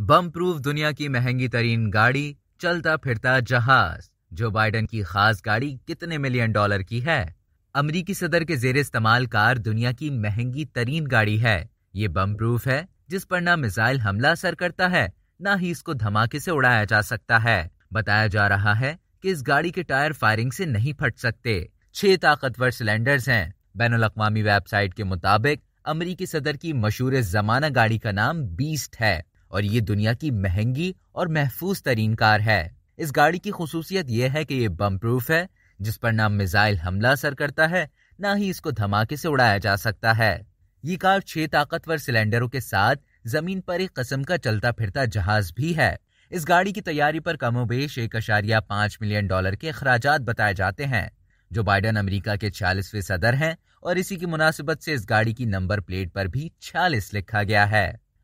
बम proof दुनिया की महंगी तरीन गाड़ी चलता फिरता जहाज जो बाइडन की खास गाड़ी कितने मिलियन डॉलर की है अमरीकी सदर के जेर इस्तेमाल कार दुनिया की महंगी तरीन गाड़ी है ये बम प्रूफ है जिस पर ना मिसाइल हमला असर करता है ना ही इसको धमाके से उड़ाया जा सकता है बताया जा रहा है कि इस गाड़ी के टायर फायरिंग से नहीं फट सकते छह ताकतवर सिलेंडर्स हैं बैन अवी वेबसाइट के मुताबिक अमरीकी सदर की मशहूर जमाना गाड़ी का नाम बीस्ट है और ये दुनिया की महंगी और महफूज तरीन कार है इस गाड़ी की खसूसियत यह है कि ये बम प्रूफ है जिस पर ना मिसाइल हमला असर करता है ना ही इसको धमाके से उड़ाया जा सकता है ये कार छह ताकतवर सिलेंडरों के साथ जमीन पर एक कस्म का चलता फिरता जहाज भी है इस गाड़ी की तैयारी पर कमोबेश एक अशारिया पांच मिलियन डॉलर के अखराज बताए जाते हैं जो बाइडन अमेरिका के छियालीसवें सदर हैं और इसी की मुनासिबत से इस गाड़ी की नंबर प्लेट पर भी छियालीस लिखा गया है